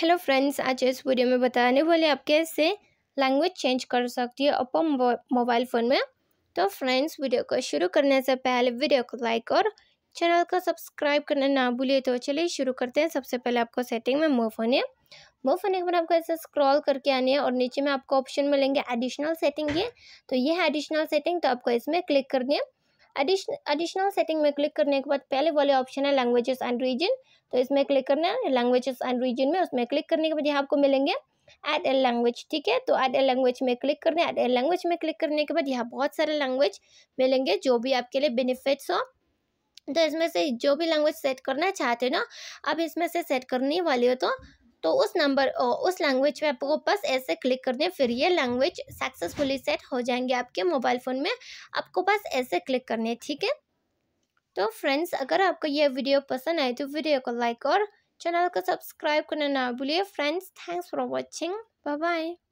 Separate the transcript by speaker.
Speaker 1: hello friends आज इस video में बताने वाले आप कैसे लैंग्वेज चेंज कर सकती है अपन मोबाइल फ़ोन में तो फ्रेंड्स वीडियो को शुरू करने से पहले वीडियो को लाइक और चैनल को सब्सक्राइब करना ना भूलिए तो चलिए शुरू करते हैं सबसे पहले आपको सेटिंग में मूव होने मूव होने के बाद आपको ऐसे स्क्रॉल करके आने है और नीचे में आपको ऑप्शन मिलेंगे एडिशनल सेटिंग ये तो ये है एडिशनल सेटिंग तो आपको इसमें क्लिक करनी है एडिशनल सेटिंग में क्लिक करने के बाद पहले वाले ऑप्शन है लैंग्वेजेस एंड रीजन तो इसमें क्लिक करना है लैंग्वेजेस एंड रीजन में उसमें क्लिक करने के बाद यहाँ आपको मिलेंगे एड ए लैंग्वेज ठीक है तो एड ए लैंग्वेज में क्लिक करना है एड ए लैंग्वेज में क्लिक करने के बाद यहाँ बहुत सारे लैंग्वेज मिलेंगे जो भी आपके लिए बेनिफिट्स हो तो इसमें से जो भी लैंग्वेज सेट करना चाहते हो ना अब इसमें से सेट करने वाली हो तो तो उस नंबर उस लैंग्वेज पे आपको बस ऐसे क्लिक कर दें फिर ये लैंग्वेज सक्सेसफुली सेट हो जाएंगे आपके मोबाइल फ़ोन में आपको बस ऐसे क्लिक करने ठीक है तो फ्रेंड्स अगर आपको यह वीडियो पसंद आए तो वीडियो को लाइक और चैनल को सब्सक्राइब करना ना भूलिए friends thanks for watching bye bye